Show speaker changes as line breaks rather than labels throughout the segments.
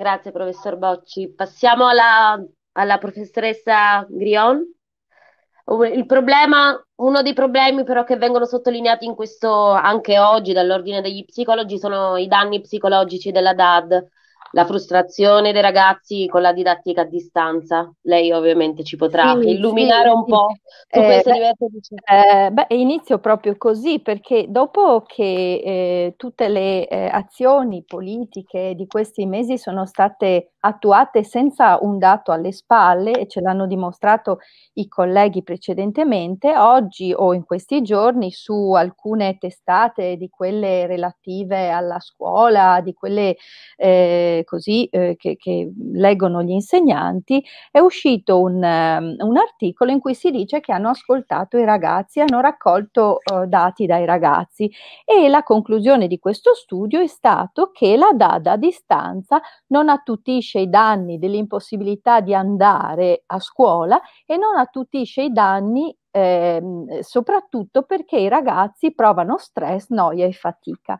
Grazie, professor Bocci. Passiamo alla, alla professoressa Grion. Um, problema, uno dei problemi però che vengono sottolineati in questo anche oggi dall'ordine degli psicologi sono i danni psicologici della DAD la frustrazione dei ragazzi con la didattica a distanza. Lei ovviamente ci potrà sì, illuminare sì, un sì. po' su eh, queste diverse vicende. Eh, beh, inizio proprio così perché dopo che eh, tutte le eh, azioni politiche di questi mesi sono state attuate senza un dato alle spalle, e ce l'hanno dimostrato i colleghi precedentemente, oggi o in questi giorni su alcune testate di quelle relative alla scuola, di quelle eh, così eh, che, che, leggono gli insegnanti, è uscito un, um, un, articolo in cui si dice che hanno ascoltato i ragazzi, hanno raccolto uh, dati dai ragazzi e la conclusione di questo studio è stato che la DAD a distanza non attutisce attutisce i danni dell'impossibilità di andare a scuola e non attutisce i danni eh, soprattutto perché i ragazzi provano stress, noia e fatica.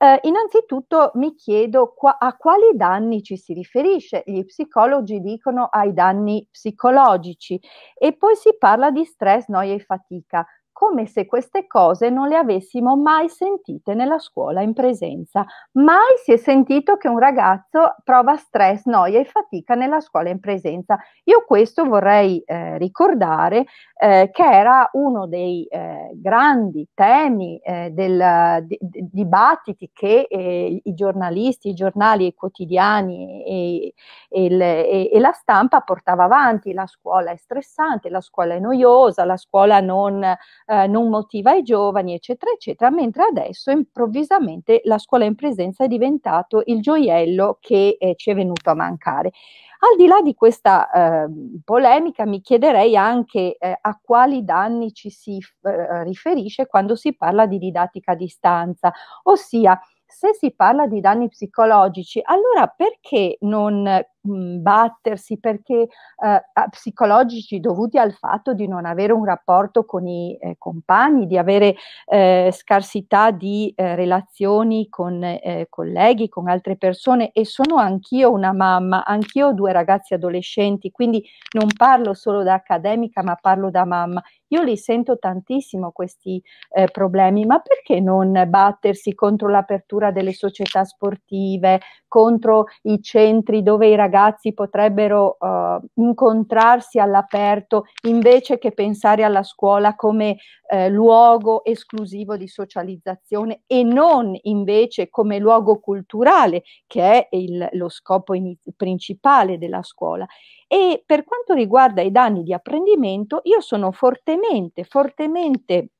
Eh, innanzitutto mi chiedo qua, a quali danni ci si riferisce. Gli psicologi dicono ai danni psicologici e poi si parla di stress, noia e fatica come se queste cose non le avessimo mai sentite nella scuola in presenza. Mai si è sentito che un ragazzo prova stress, noia e fatica nella scuola in presenza. Io questo vorrei eh, ricordare eh, che era uno dei eh, grandi temi eh, del di, dibattiti che eh, i giornalisti, i giornali, i quotidiani e, e, le, e, e la stampa portava avanti. La scuola è stressante, la scuola è noiosa, la scuola non eh, non motiva i giovani, eccetera, eccetera, mentre adesso improvvisamente la scuola in presenza è diventato il gioiello che eh, ci è venuto a mancare. Al di là di questa eh, polemica, mi chiederei anche eh, a quali danni ci si eh, riferisce quando si parla di didattica a distanza, ossia se si parla di danni psicologici, allora perché non Mhmm, battersi, perché eh, psicologici dovuti al fatto di non avere un rapporto con i eh, compagni, di avere eh, scarsità di eh, relazioni con eh, colleghi, con altre persone e sono anch'io una mamma, anch'io ho due ragazzi adolescenti, quindi non parlo solo da accademica ma parlo da mamma. Io li sento tantissimo questi eh, problemi, ma perché non battersi contro l'apertura delle società sportive, contro i centri dove i ragazzi ragazzi potrebbero uh, incontrarsi all'aperto invece che pensare alla scuola come eh, luogo esclusivo di socializzazione e non invece come luogo culturale che è il, lo scopo in, principale della scuola. E per quanto riguarda i danni di apprendimento, io sono fortemente, fortemente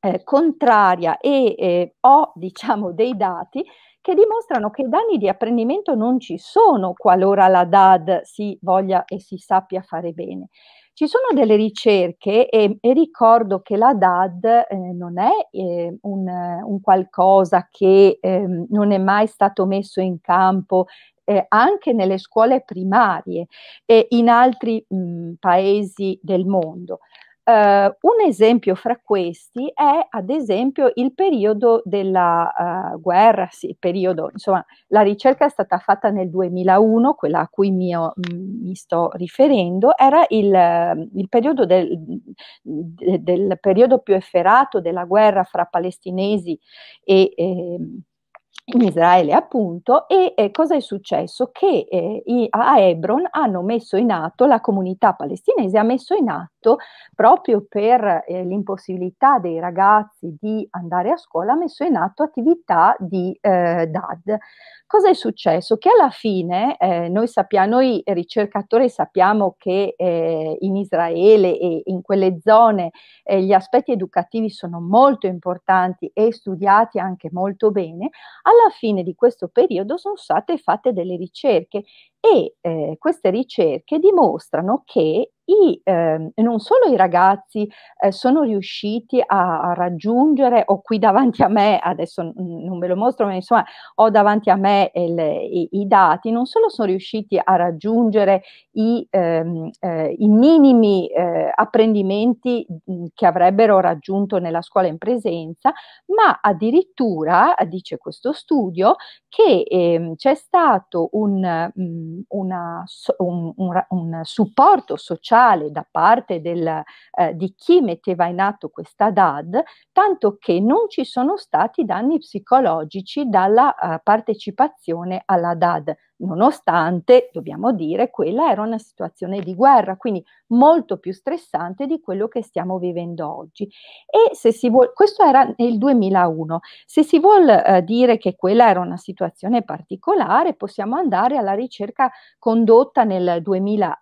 eh, contraria e eh, ho diciamo dei dati che dimostrano che i danni di apprendimento non ci sono qualora la DAD si voglia e si sappia fare bene. Ci sono delle ricerche e, e ricordo che la DAD eh, non è eh, un, un, qualcosa che eh, non è mai stato messo in campo eh, anche nelle scuole primarie e in altri mh, paesi del mondo. Uh, un esempio fra questi è ad esempio il periodo della uh, guerra, sì, periodo, insomma, la ricerca è stata fatta nel 2001, quella a cui mio, mh, mm, mi sto riferendo, era il, mm, il periodo del, del, periodo più efferato della guerra fra palestinesi e, e ehm, in Israele appunto, e eh, cosa è successo? Che eh, i, a Hebron hanno messo in atto, la comunità palestinese ha messo in atto, proprio per eh, l'impossibilità dei ragazzi di andare a scuola, ha messo in atto attività di DAD. Eh, Cosa è successo? Che alla fine eh, noi, sappiamo, noi ricercatori sappiamo che eh, in Israele e in quelle zone eh, gli aspetti educativi sono molto importanti e studiati anche molto bene. Alla fine di questo periodo sono state fatte delle ricerche e eh, queste ricerche dimostrano che i, eh, non solo i ragazzi eh, sono riusciti a, a, raggiungere, ho qui davanti a me, adesso non ve lo mostro, ma insomma ho davanti a me il, eh, i, i, dati, non solo sono riusciti a raggiungere i, ehm, eh, i minimi eh, apprendimenti mm, che avrebbero raggiunto nella scuola in presenza, ma addirittura, dice questo studio, che ehm, c'è stato un, mm, una, un, un, un supporto sociale totale da parte del, eh, di chi metteva in atto questa DAD, tanto che non ci sono stati danni psicologici dalla eh, partecipazione alla DAD nonostante, dobbiamo dire, quella era una situazione di guerra, quindi molto più stressante di quello che stiamo vivendo oggi. E se si vuol, questo era nel 2001, se si vuol eh, dire che quella era una situazione particolare, possiamo andare alla ricerca condotta nel 2009,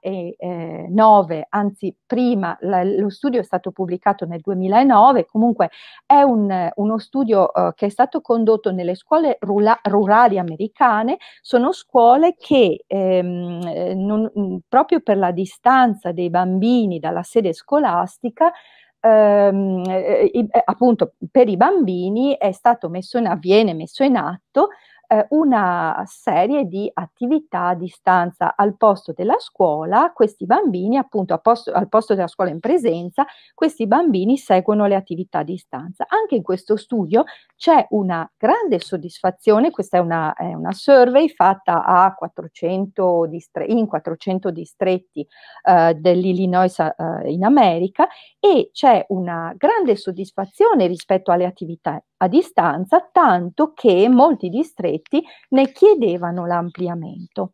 eh, anzi prima, la, lo studio è stato pubblicato nel 2009, comunque è un, uno studio eh, che è stato condotto nelle scuole rula, rurali americane, sono scuole scuole che ehm, eh, non, mm, proprio per la distanza dei bambini dalla sede scolastica ehm, eh, eh, eh appunto per i bambini è stato messo in, viene messo in atto eh, una serie di attività a distanza al posto della scuola, questi bambini appunto posto, al posto della scuola in presenza, questi bambini seguono le attività a distanza. Anche in questo studio c'è una grande soddisfazione, questa è una, è una survey fatta 400 distretti, in 400 distretti eh, dell'Illinois eh, in America e c'è una grande soddisfazione rispetto alle attività a distanza, tanto che molti distretti distretti ne chiedevano l'ampliamento.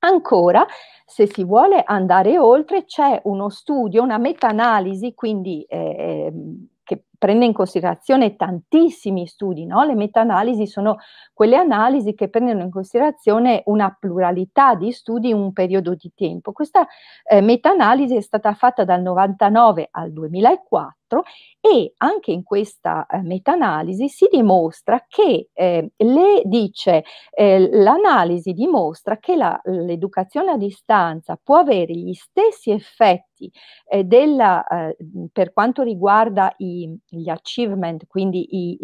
Ancora, se si vuole andare oltre, c'è uno studio, una meta-analisi, quindi eh, ehm, che prende in considerazione tantissimi studi, no? le meta-analisi sono quelle analisi che prendono in considerazione una pluralità di studi in un periodo di tempo. Questa eh, meta-analisi è stata fatta dal 99 al 2004 e anche in questa eh, meta-analisi si dimostra che eh, le dice eh, l'analisi dimostra che la, l'educazione a distanza può avere gli stessi effetti eh, della, eh, per quanto riguarda i, gli achievement, quindi i,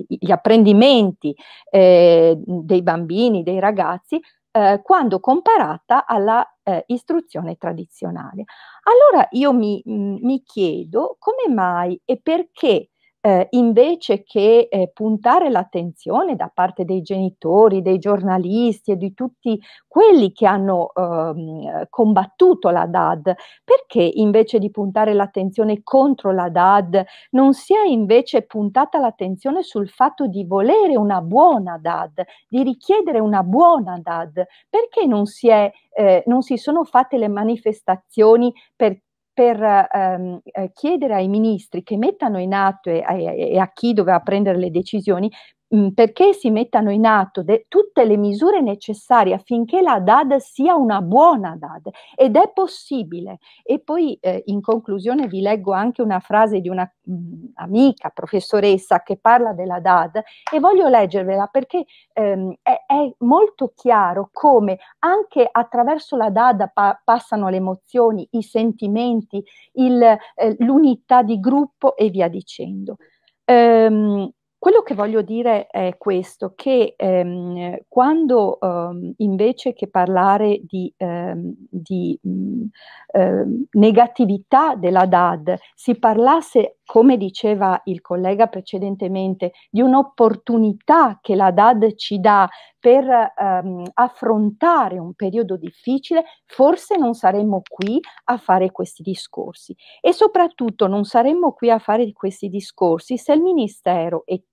i, gli apprendimenti eh, dei bambini, dei ragazzi, eh, quando comparata alla eh, istruzione tradizionale. Allora io mi, mm, mi chiedo come mai e perché eh, invece che eh, puntare l'attenzione da parte dei genitori, dei giornalisti e di tutti quelli che hanno ehm, combattuto la DAD, perché invece di puntare l'attenzione contro la DAD non si è invece puntata l'attenzione sul fatto di volere una buona DAD, di richiedere una buona DAD, perché non si, è, eh, non si sono fatte le manifestazioni per per ehm, eh, chiedere ai ministri che mettano in atto e, e, e, a chi doveva prendere le decisioni perché si mettano in atto de- tutte le misure necessarie affinché la DAD sia una buona DAD ed è possibile. E poi eh, in conclusione vi leggo anche una frase di un'amica professoressa che parla della DAD e voglio leggervela perché ehm, è, è, molto chiaro come anche attraverso la DAD pa- passano le emozioni, i sentimenti, il, eh, l'unità di gruppo e via dicendo. Ehm, quello che voglio dire è questo, che ehm, quando ehm, invece che parlare di, ehm, di mh, mhmm, ehm, negatività della DAD si parlasse, come diceva il collega precedentemente, di un'opportunità che la DAD ci dà per ehm, affrontare un periodo difficile, forse non saremmo qui a fare questi discorsi. E soprattutto non saremmo qui a fare questi discorsi se il Ministero e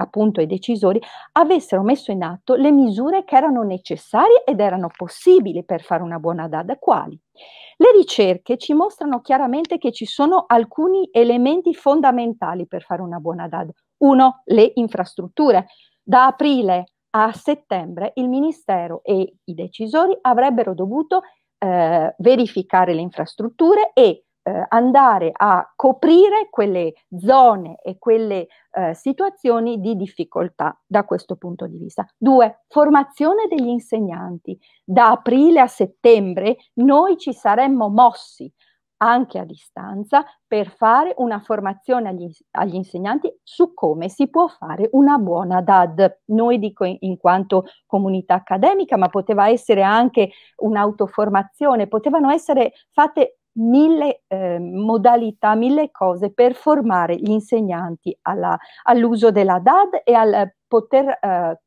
appunto ai decisori, avessero messo in atto le misure che erano necessarie ed erano possibili per fare una buona DAD, quali? Le ricerche ci mostrano chiaramente che ci sono alcuni elementi fondamentali per fare una buona DAD. Uno, le infrastrutture. Da aprile a settembre il Ministero e i decisori avrebbero dovuto eh, verificare le infrastrutture e eh, andare a coprire quelle zone e quelle eh, situazioni di difficoltà da questo punto di vista. Due, formazione degli insegnanti. Da aprile a settembre noi ci saremmo mossi anche a distanza per fare una formazione agli, agli, insegnanti su come si può fare una buona DAD. Noi dico in, in quanto comunità accademica, ma poteva essere anche un'autoformazione, potevano essere fatte mille eh, modalità, mille cose per formare gli insegnanti alla, all'uso della DAD e al poter eh,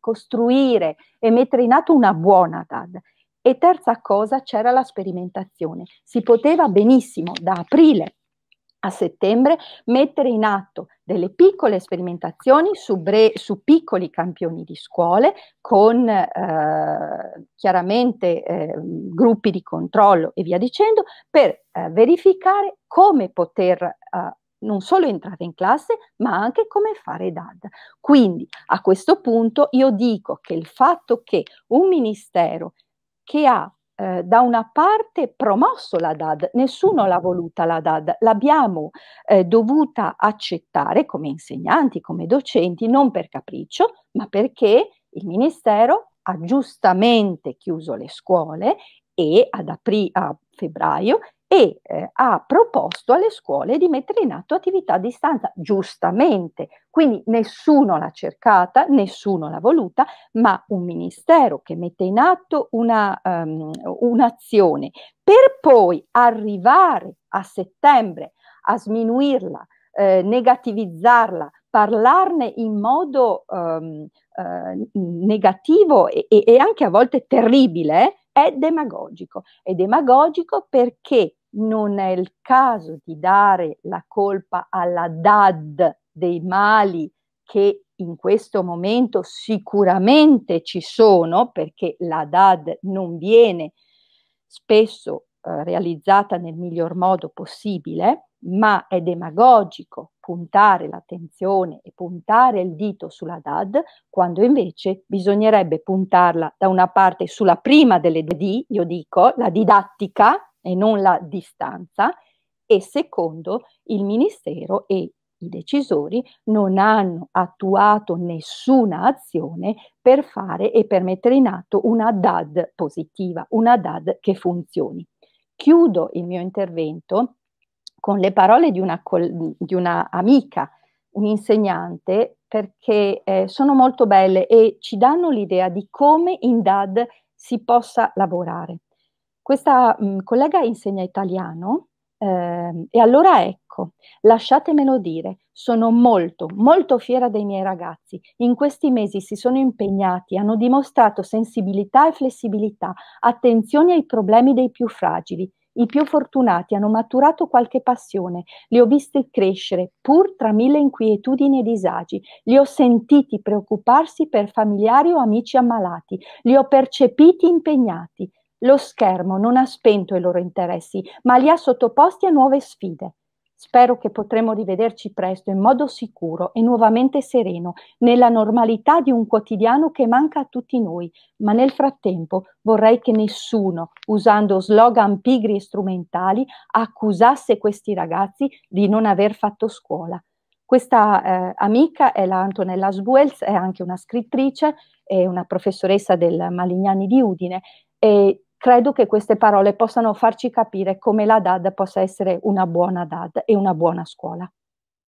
costruire e mettere in atto una buona DAD. E terza cosa c'era la sperimentazione. Si poteva benissimo da aprile a settembre mettere in atto delle piccole sperimentazioni su, bre- su piccoli campioni di scuole con eh, chiaramente eh, gruppi di controllo e via dicendo per eh, verificare come poter eh, non solo entrare in classe ma anche come fare DAD. Quindi a questo punto io dico che il fatto che un ministero che ha eh, da una parte promosso la DAD, nessuno l'ha voluta la DAD, l'abbiamo eh, dovuta accettare come insegnanti, come docenti, non per capriccio, ma perché il Ministero ha giustamente chiuso le scuole e ad apri- a febbraio e eh, ha proposto alle scuole di mettere in atto attività a distanza, giustamente. Quindi nessuno l'ha cercata, nessuno l'ha voluta, ma un ministero che mette in atto una, um, un'azione per poi arrivare a settembre a sminuirla, eh, negativizzarla, parlarne in modo um, eh, negativo e, e, anche a volte terribile, eh, è demagogico. È demagogico perché non è il caso di dare la colpa alla DAD dei mali che in questo momento sicuramente ci sono, perché la DAD non viene spesso eh, realizzata nel miglior modo possibile, ma è demagogico puntare l'attenzione e puntare il dito sulla DAD, quando invece bisognerebbe puntarla da una parte sulla prima delle D, io dico, la didattica, e non la distanza e secondo il Ministero e i decisori non hanno attuato nessuna azione per fare e per mettere in atto una DAD positiva, una DAD che funzioni. Chiudo il mio intervento con le parole di una, di una amica, un'insegnante, perché eh, sono molto belle e ci danno l'idea di come in DAD si possa lavorare. Questa mh, collega insegna italiano eh, e allora ecco, lasciatemelo dire, sono molto, molto fiera dei miei ragazzi. In questi mesi si sono impegnati, hanno dimostrato sensibilità e flessibilità, attenzione ai problemi dei più fragili. I più fortunati hanno maturato qualche passione, li ho visti crescere pur tra mille inquietudini e disagi, li ho sentiti preoccuparsi per familiari o amici ammalati, li ho percepiti impegnati. Lo schermo non ha spento i loro interessi, ma li ha sottoposti a nuove sfide. Spero che potremo rivederci presto in modo sicuro e nuovamente sereno, nella normalità di un quotidiano che manca a tutti noi, ma nel frattempo vorrei che nessuno, usando slogan pigri e strumentali, accusasse questi ragazzi di non aver fatto scuola. Questa eh, amica è la Antonella Sbuels, è anche una scrittrice, e una professoressa del Malignani di Udine e credo che queste parole possano farci capire come la DAD possa essere una buona DAD e una buona scuola.